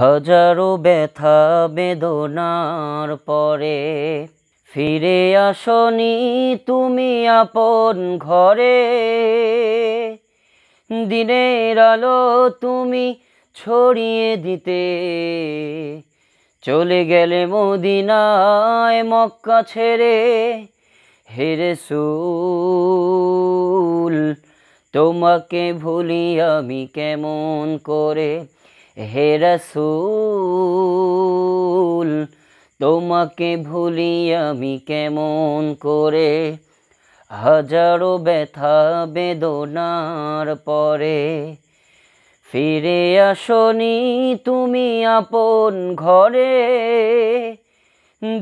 হাজারো ব্যথা বেদনার পরে ফিরে আসনি তুমি আপন ঘরে দিনের আলো তুমি ছড়িয়ে দিতে চলে গেলে মদিনায় মক্কা ছেড়ে হেরে সুল তোমাকে ভুলি আমি কেমন করে হে রসুল তোমাকে ভুলি আমি কেমন করে হাজারো ব্যথা বেদনার পরে ফিরে আসনি তুমি আপন ঘরে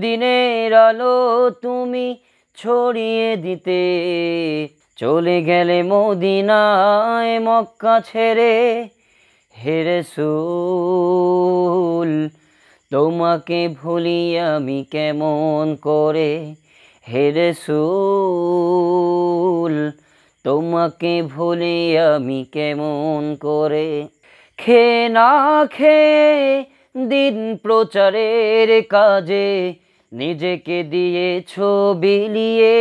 দিনের আলো তুমি ছড়িয়ে দিতে চলে গেলে মদিনায় মক্কা ছেড়ে হেরে সুল তোমাকে ভুলি আমি কেমন করে হেরে সুল তোমাকে ভুলি আমি কেমন করে খে না খে দিন প্রচারের কাজে নিজেকে দিয়ে বিলিয়ে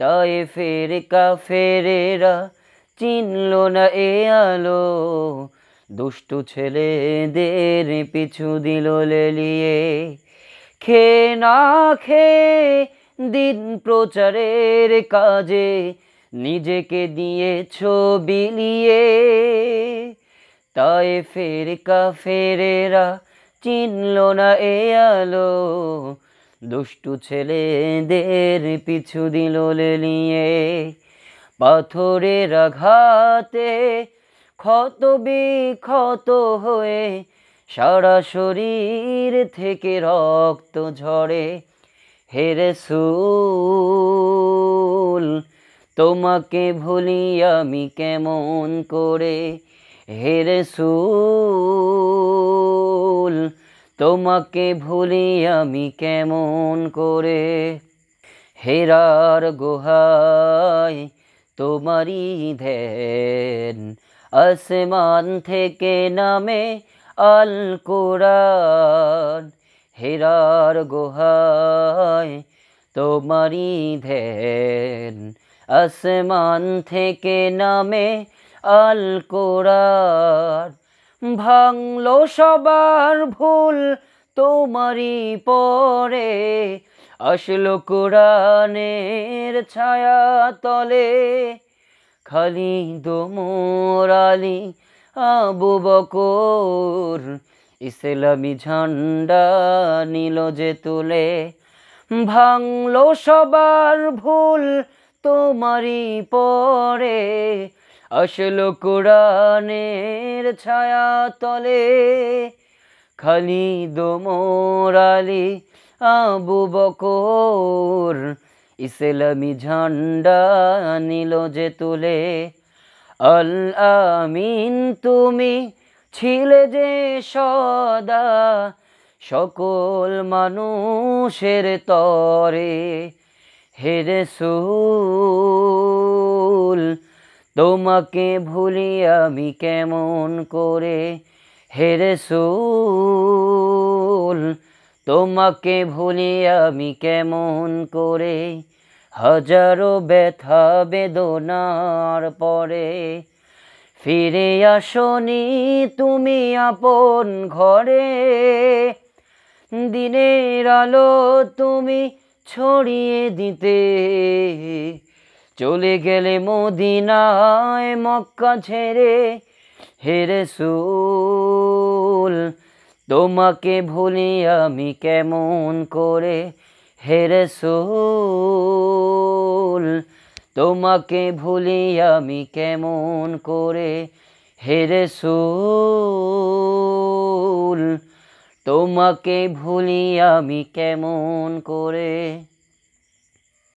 তাই ফের কা ফেরেরা চিনল না এ আলো দুষ্টু ছেলেদের পিছু দিল লেলিয়ে খে না খে দিন প্রচারের কাজে নিজেকে দিয়েছ বিলিয়ে তাই ফের কা ফেরেরা চিনল না এ আলো দুষ্টু ছেলেদের পিছু দিল লেলিয়ে পাথরের আঘাতে ক্ষত বিক্ষত হয়ে সারা শরীর থেকে রক্ত ঝরে হেরে সুল তোমাকে ভুলি আমি কেমন করে হেরে সুল তোমাকে ভুলি আমি কেমন করে হেরার গুহায় তোমারই ধ্যান আসমান থেকে নামে আল কোরআন হেরার গোহায় তোমারই ধ্যান আসমান থেকে নামে আল কোরআন ভাঙলো সবার ভুল তোমারই পরে আসলো কোরআনের ছায়া তলে খালি দোমরালি আবু বকর ইসলামী ঝান্ডা নিল যে তুলে ভাঙলো সবার ভুল তোমারই পরে আসলো কোরআনের ছায়া তলে খালি দোমরালি আবু বকর ইসলামী ঝান্ডা নিল যে তুলে আল আমিন তুমি ছিলে যে সদা সকল মানুষের তরে হেরে সুল তোমাকে ভুলি আমি কেমন করে হেরে সুল তোমাকে ভুলি আমি কেমন করে হাজারো ব্যথা বেদনার পরে ফিরে আসনি তুমি আপন ঘরে দিনের আলো তুমি ছড়িয়ে দিতে চলে গেলে মদিনায় মক্কা ছেড়ে হেরে সুল তোমাকে ভুলি আমি কেমন করে হেরে সোল তোমাকে ভুলি আমি কেমন করে হেরে সোল তোমাকে ভুলি আমি কেমন করে